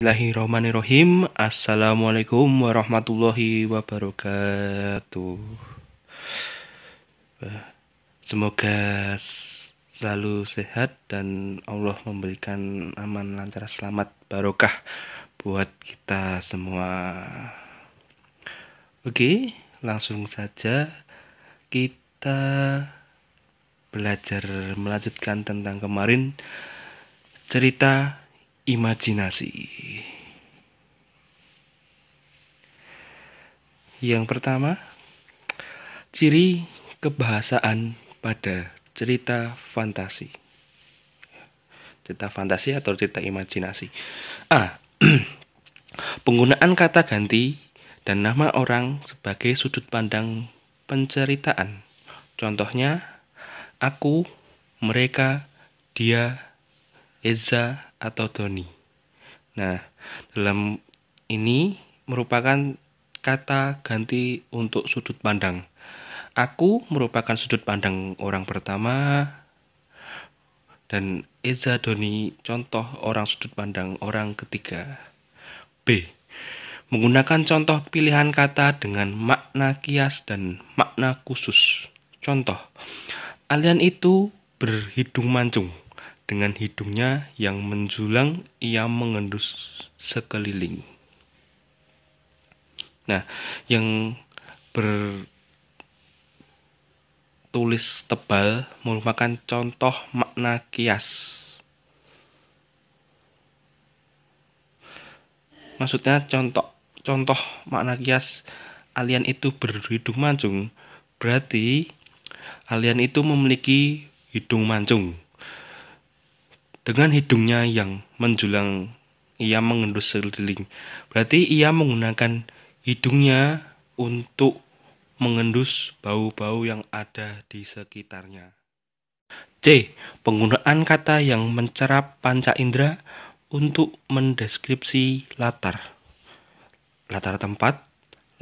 Bismillahirrahmanirrahim. Assalamualaikum warahmatullahi wabarakatuh. Eh, semoga selalu sehat dan Allah memberikan aman lancar selamat barokah buat kita semua. Oke, langsung saja kita belajar melanjutkan tentang kemarin cerita imajinasi. Yang pertama, ciri kebahasaan pada cerita fantasi. Cerita fantasi atau cerita imajinasi. A. Penggunaan kata ganti dan nama orang sebagai sudut pandang penceritaan. Contohnya, aku, mereka, dia, Eza atau Doni. Nah, dalam ini merupakan kata ganti untuk sudut pandang. Aku merupakan sudut pandang orang pertama dan Eza Doni contoh orang sudut pandang orang ketiga. B. Menggunakan contoh pilihan kata dengan makna kias dan makna khusus. Contoh, alien itu berhidung mancung. Dengan hidungnya yang menjulang, ia mengendus sekeliling. Nah, yang bertulis tebal merupakan contoh makna kias. Maksudnya contoh contoh makna kias alien itu berhidung mancung berarti alien itu memiliki hidung mancung dengan hidungnya yang menjulang ia mengendus seliling. Berarti ia menggunakan hidungnya untuk mengendus bau-bau yang ada di sekitarnya. C. Penggunaan kata yang mencerap panca indera untuk mendeskripsi latar. Latar tempat,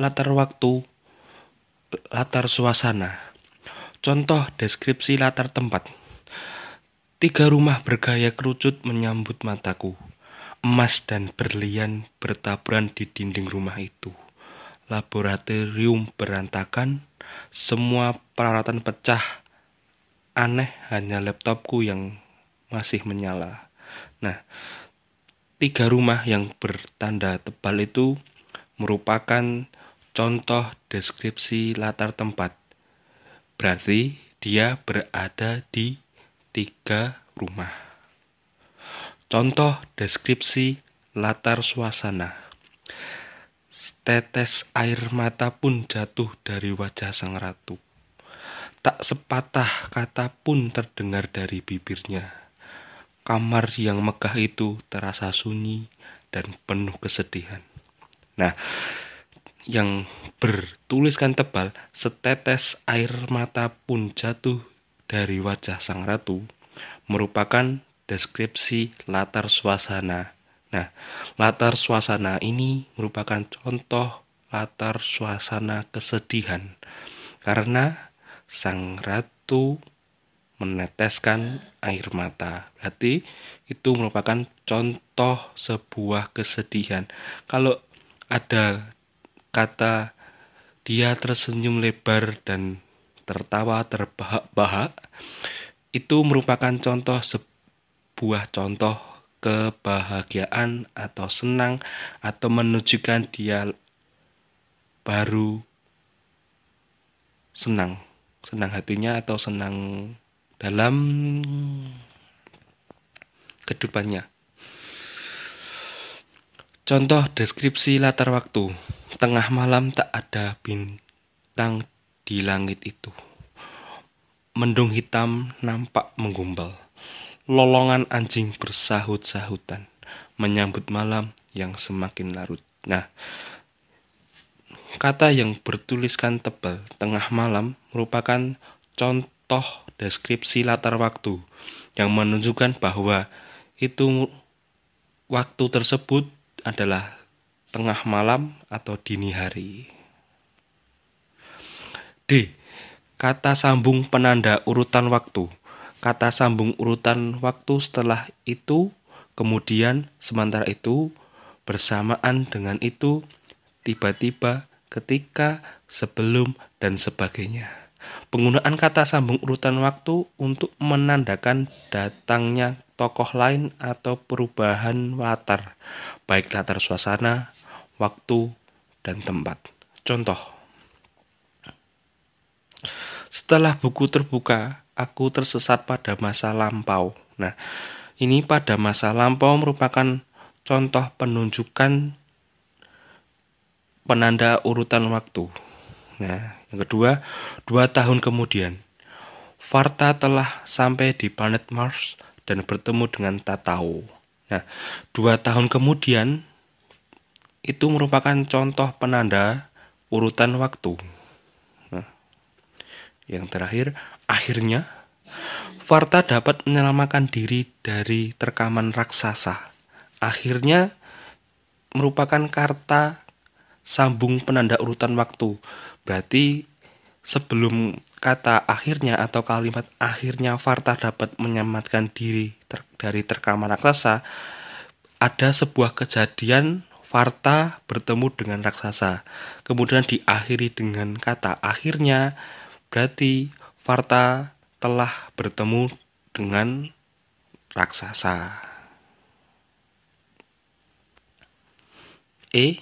latar waktu, latar suasana. Contoh deskripsi latar tempat. Tiga rumah bergaya kerucut menyambut mataku. Emas dan berlian bertaburan di dinding rumah itu. Laboratorium berantakan, semua peralatan pecah. Aneh hanya laptopku yang masih menyala. Nah, tiga rumah yang bertanda tebal itu merupakan contoh deskripsi latar tempat. Berarti dia berada di tiga rumah. Contoh deskripsi latar suasana. Tetes air mata pun jatuh dari wajah sang ratu. Tak sepatah kata pun terdengar dari bibirnya. Kamar yang megah itu terasa sunyi dan penuh kesedihan. Nah, yang bertuliskan tebal, setetes air mata pun jatuh dari wajah sang ratu merupakan deskripsi latar suasana. Nah, latar suasana ini merupakan contoh latar suasana kesedihan karena sang ratu meneteskan air mata. Berarti itu merupakan contoh sebuah kesedihan. Kalau ada kata dia tersenyum lebar dan tertawa terbahak-bahak itu merupakan contoh sebuah contoh kebahagiaan atau senang atau menunjukkan dia baru senang senang hatinya atau senang dalam kedupannya contoh deskripsi latar waktu tengah malam tak ada bintang di langit itu. Mendung hitam nampak menggumpal. Lolongan anjing bersahut-sahutan menyambut malam yang semakin larut. Nah, kata yang bertuliskan tebal tengah malam merupakan contoh deskripsi latar waktu yang menunjukkan bahwa itu waktu tersebut adalah tengah malam atau dini hari. D. Kata sambung penanda urutan waktu. Kata sambung urutan waktu setelah itu, kemudian, sementara itu, bersamaan dengan itu, tiba-tiba, ketika, sebelum, dan sebagainya. Penggunaan kata sambung urutan waktu untuk menandakan datangnya tokoh lain atau perubahan latar, baik latar suasana, waktu, dan tempat. Contoh setelah buku terbuka, aku tersesat pada masa lampau. Nah, ini pada masa lampau merupakan contoh penunjukan penanda urutan waktu. Nah, yang kedua, dua tahun kemudian, Farta telah sampai di planet Mars dan bertemu dengan Tatao. Nah, dua tahun kemudian, itu merupakan contoh penanda urutan waktu. Yang terakhir, akhirnya Varta dapat menyelamatkan diri dari terkaman raksasa. Akhirnya merupakan karta sambung penanda urutan waktu. Berarti sebelum kata akhirnya atau kalimat akhirnya Varta dapat menyelamatkan diri ter dari terkaman raksasa, ada sebuah kejadian Varta bertemu dengan raksasa. Kemudian diakhiri dengan kata akhirnya Berarti Varta telah bertemu dengan raksasa. E.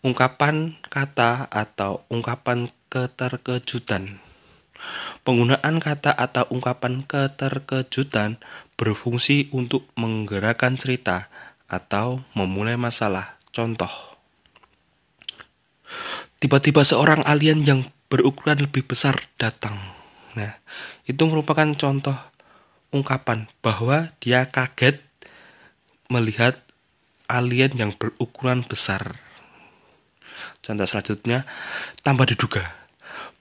Ungkapan kata atau ungkapan keterkejutan. Penggunaan kata atau ungkapan keterkejutan berfungsi untuk menggerakkan cerita atau memulai masalah. Contoh: tiba-tiba seorang alien yang berukuran lebih besar datang. Nah, itu merupakan contoh ungkapan bahwa dia kaget melihat alien yang berukuran besar. Contoh selanjutnya, tambah diduga,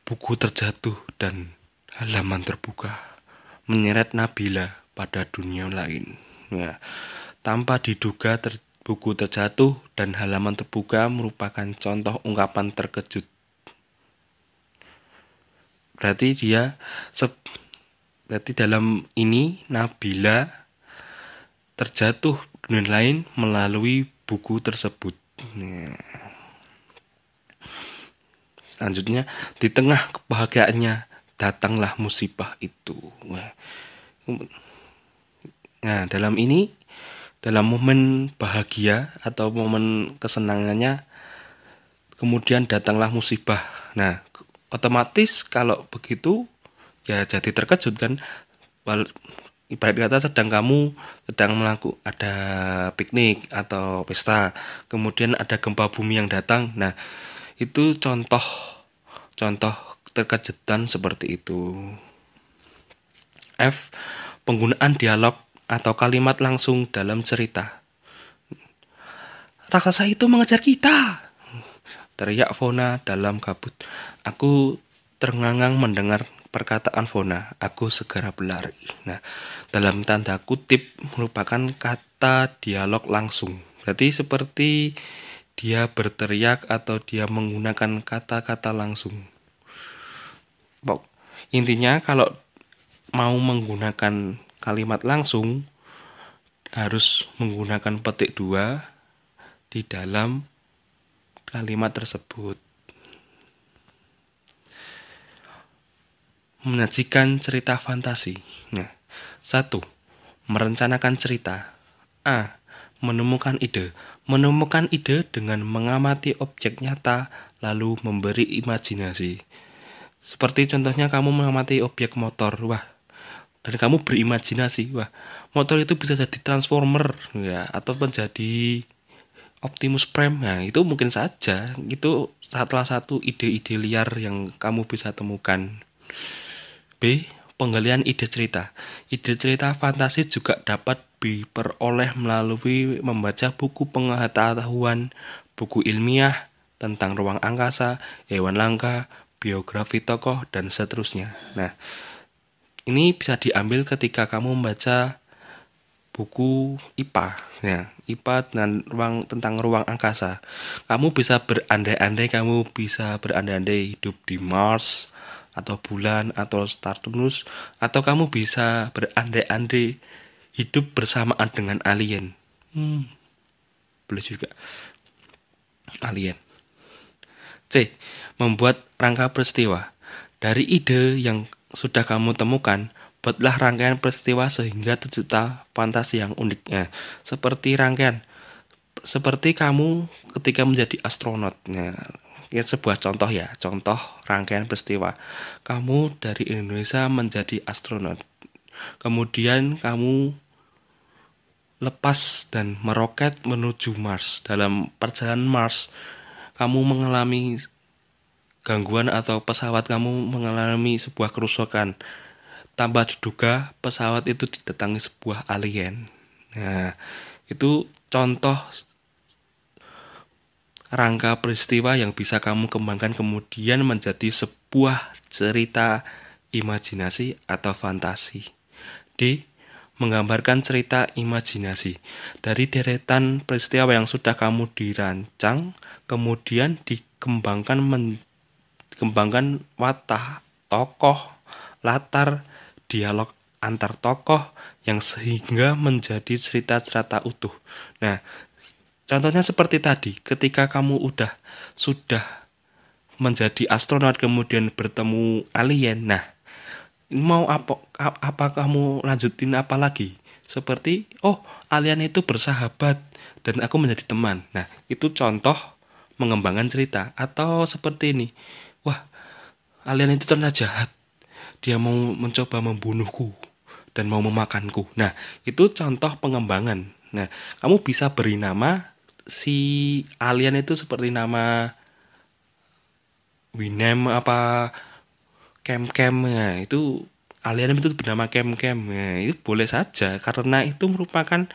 buku terjatuh dan halaman terbuka menyeret Nabila pada dunia lain. Ya, tanpa diduga ter, buku terjatuh dan halaman terbuka merupakan contoh ungkapan terkejut berarti dia se berarti dalam ini Nabila terjatuh dan lain melalui buku tersebut. Nah. Selanjutnya di tengah kebahagiaannya datanglah musibah itu. Nah, dalam ini dalam momen bahagia atau momen kesenangannya kemudian datanglah musibah. Nah, otomatis kalau begitu ya jadi terkejut kan ibarat kata sedang kamu sedang melakukan ada piknik atau pesta kemudian ada gempa bumi yang datang nah itu contoh contoh terkejutan seperti itu F penggunaan dialog atau kalimat langsung dalam cerita raksasa itu mengejar kita teriak Fona dalam kabut. Aku terengangang mendengar perkataan Fona, aku segera berlari. Nah, dalam tanda kutip merupakan kata dialog langsung. Berarti seperti dia berteriak atau dia menggunakan kata-kata langsung. Intinya kalau mau menggunakan kalimat langsung harus menggunakan petik dua di dalam kalimat tersebut. Menyajikan cerita fantasi. Nah, satu, merencanakan cerita. A. Menemukan ide. Menemukan ide dengan mengamati objek nyata lalu memberi imajinasi. Seperti contohnya kamu mengamati objek motor. Wah, dan kamu berimajinasi. Wah, motor itu bisa jadi transformer ya atau menjadi Optimus Prime nah itu mungkin saja itu salah satu ide-ide liar yang kamu bisa temukan B penggalian ide cerita ide cerita fantasi juga dapat diperoleh melalui membaca buku pengetahuan buku ilmiah tentang ruang angkasa hewan langka biografi tokoh dan seterusnya nah ini bisa diambil ketika kamu membaca buku IPA ya nah, IPA dengan ruang tentang ruang angkasa. Kamu bisa berandai-andai, kamu bisa berandai-andai hidup di Mars atau bulan atau Saturnus atau kamu bisa berandai-andai hidup bersamaan dengan alien. Hmm. Boleh juga. Alien. C. Membuat rangka peristiwa. Dari ide yang sudah kamu temukan, buatlah rangkaian peristiwa sehingga tercipta fantasi yang uniknya. Seperti rangkaian seperti kamu ketika menjadi astronotnya Nah, ini sebuah contoh ya, contoh rangkaian peristiwa. Kamu dari Indonesia menjadi astronot. Kemudian kamu lepas dan meroket menuju Mars. Dalam perjalanan Mars, kamu mengalami gangguan atau pesawat kamu mengalami sebuah kerusakan tambah diduga pesawat itu didatangi sebuah alien. Nah, itu contoh rangka peristiwa yang bisa kamu kembangkan kemudian menjadi sebuah cerita imajinasi atau fantasi. D. Menggambarkan cerita imajinasi dari deretan peristiwa yang sudah kamu dirancang, kemudian dikembangkan men, kembangkan watak, tokoh, latar, dialog antar tokoh yang sehingga menjadi cerita-cerita utuh. Nah, contohnya seperti tadi, ketika kamu udah sudah menjadi astronot kemudian bertemu alien. Nah, mau apa apa kamu lanjutin apa lagi? Seperti oh, alien itu bersahabat dan aku menjadi teman. Nah, itu contoh mengembangkan cerita atau seperti ini. Wah, alien itu ternyata jahat dia mau mencoba membunuhku dan mau memakanku. Nah, itu contoh pengembangan. Nah, kamu bisa beri nama si alien itu seperti nama Winem apa Kem Kem ya. itu alien itu bernama Kem Kem ya. itu boleh saja karena itu merupakan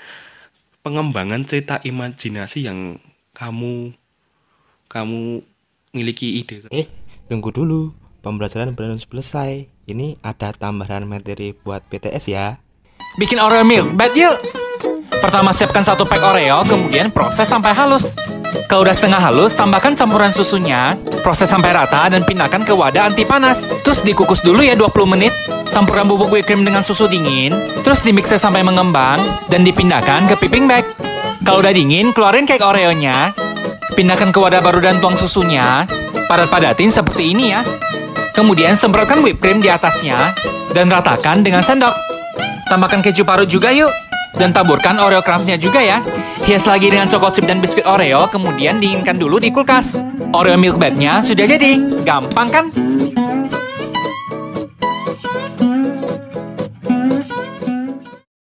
pengembangan cerita imajinasi yang kamu kamu miliki ide. Eh, tunggu dulu pembelajaran belum selesai. Ini ada tambahan materi buat PTS ya. Bikin Oreo milk bad yuk. Pertama siapkan satu pack Oreo, kemudian proses sampai halus. Kalau udah setengah halus, tambahkan campuran susunya, proses sampai rata dan pindahkan ke wadah anti panas. Terus dikukus dulu ya 20 menit. Campuran bubuk whipped cream dengan susu dingin, terus dimixer sampai mengembang dan dipindahkan ke piping bag. Kalau udah dingin, keluarin cake Oreo-nya, pindahkan ke wadah baru dan tuang susunya. Padat-padatin seperti ini ya. Kemudian semprotkan whipped cream di atasnya dan ratakan dengan sendok. Tambahkan keju parut juga yuk. Dan taburkan Oreo crumbs-nya juga ya. Hias lagi dengan coklat chip dan biskuit Oreo, kemudian dinginkan dulu di kulkas. Oreo milk bagnya sudah jadi. Gampang kan?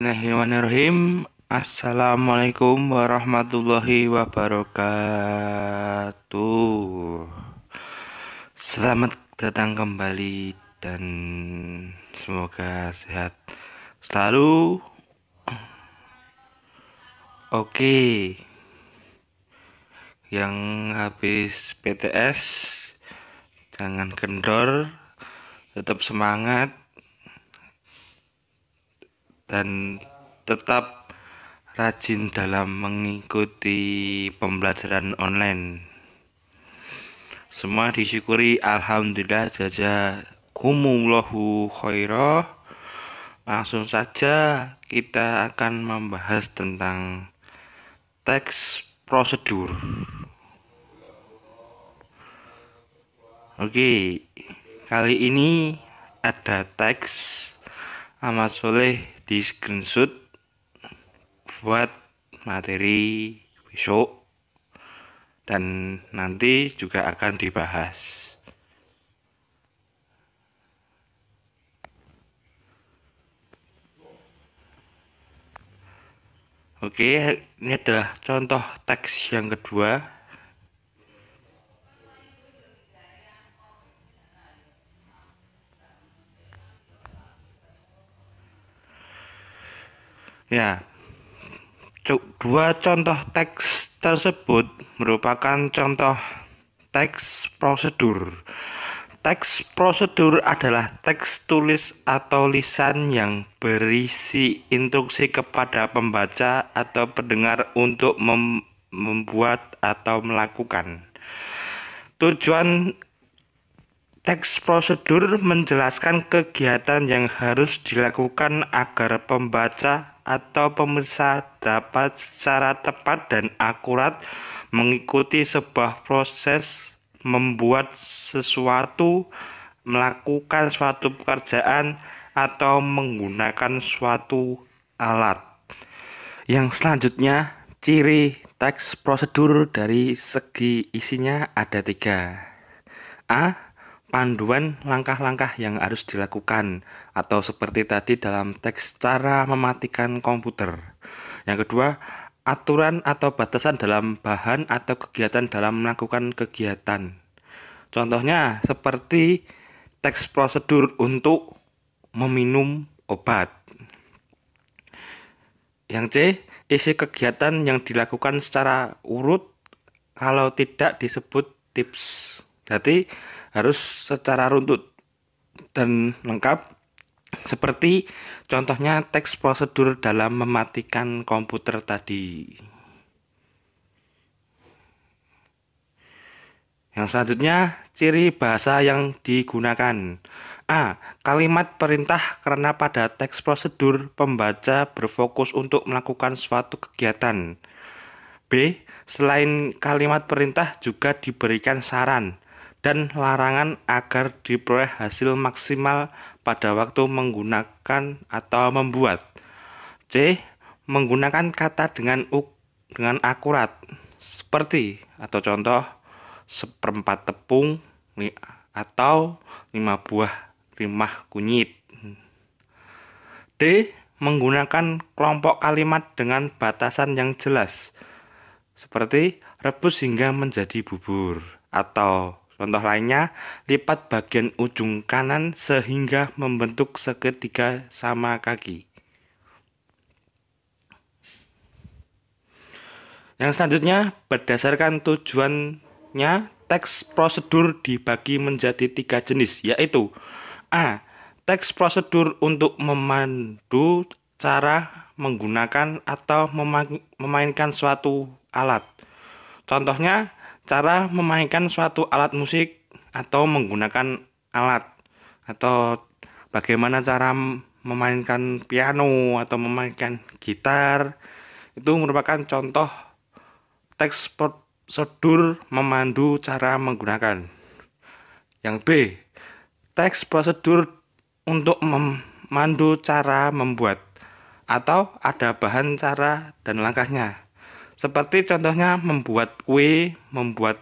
Bismillahirrahmanirrahim. Assalamualaikum warahmatullahi wabarakatuh. Selamat datang kembali dan semoga sehat selalu. Oke. Yang habis PTS jangan kendor, tetap semangat dan tetap rajin dalam mengikuti pembelajaran online. Semua disyukuri alhamdulillah kumulahu khairah. Langsung saja kita akan membahas tentang teks prosedur. Oke, kali ini ada teks Ahmad Soleh di screenshot buat materi besok dan nanti juga akan dibahas. Oke, ini adalah contoh teks yang kedua. Ya, dua contoh teks tersebut merupakan contoh teks prosedur. Teks prosedur adalah teks tulis atau lisan yang berisi instruksi kepada pembaca atau pendengar untuk mem membuat atau melakukan. Tujuan Teks prosedur menjelaskan kegiatan yang harus dilakukan agar pembaca atau pemirsa dapat secara tepat dan akurat mengikuti sebuah proses membuat sesuatu, melakukan suatu pekerjaan, atau menggunakan suatu alat. Yang selanjutnya, ciri teks prosedur dari segi isinya ada tiga. A panduan langkah-langkah yang harus dilakukan atau seperti tadi dalam teks cara mematikan komputer. Yang kedua, aturan atau batasan dalam bahan atau kegiatan dalam melakukan kegiatan. Contohnya seperti teks prosedur untuk meminum obat. Yang C, isi kegiatan yang dilakukan secara urut kalau tidak disebut tips. Jadi harus secara runtut dan lengkap seperti contohnya teks prosedur dalam mematikan komputer tadi. Yang selanjutnya, ciri bahasa yang digunakan. A. Kalimat perintah karena pada teks prosedur pembaca berfokus untuk melakukan suatu kegiatan. B. Selain kalimat perintah juga diberikan saran dan larangan agar diperoleh hasil maksimal pada waktu menggunakan atau membuat. C. Menggunakan kata dengan uk dengan akurat seperti atau contoh seperempat tepung atau lima buah rimah kunyit. D. Menggunakan kelompok kalimat dengan batasan yang jelas seperti rebus hingga menjadi bubur atau Contoh lainnya, lipat bagian ujung kanan sehingga membentuk segitiga sama kaki. Yang selanjutnya, berdasarkan tujuannya, teks prosedur dibagi menjadi tiga jenis, yaitu A. Teks prosedur untuk memandu cara menggunakan atau memainkan suatu alat. Contohnya, cara memainkan suatu alat musik atau menggunakan alat atau bagaimana cara memainkan piano atau memainkan gitar itu merupakan contoh teks prosedur memandu cara menggunakan. Yang B, teks prosedur untuk memandu cara membuat atau ada bahan cara dan langkahnya. Seperti contohnya membuat kue, membuat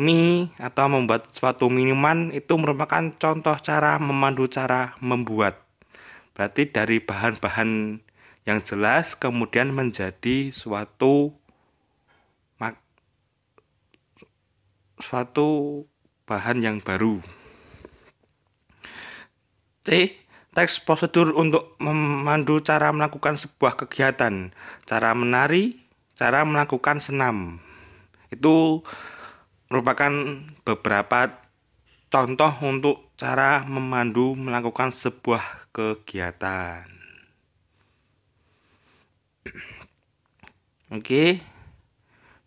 mie, atau membuat suatu minuman itu merupakan contoh cara memandu cara membuat. Berarti dari bahan-bahan yang jelas kemudian menjadi suatu suatu bahan yang baru. C. Teks prosedur untuk memandu cara melakukan sebuah kegiatan, cara menari, cara melakukan senam. Itu merupakan beberapa contoh untuk cara memandu melakukan sebuah kegiatan. Oke,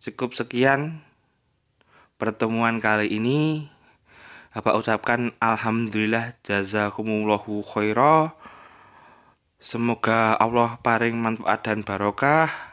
cukup sekian pertemuan kali ini. apa ucapkan alhamdulillah jazakumullahu khairah. Semoga Allah paring manfaat dan barokah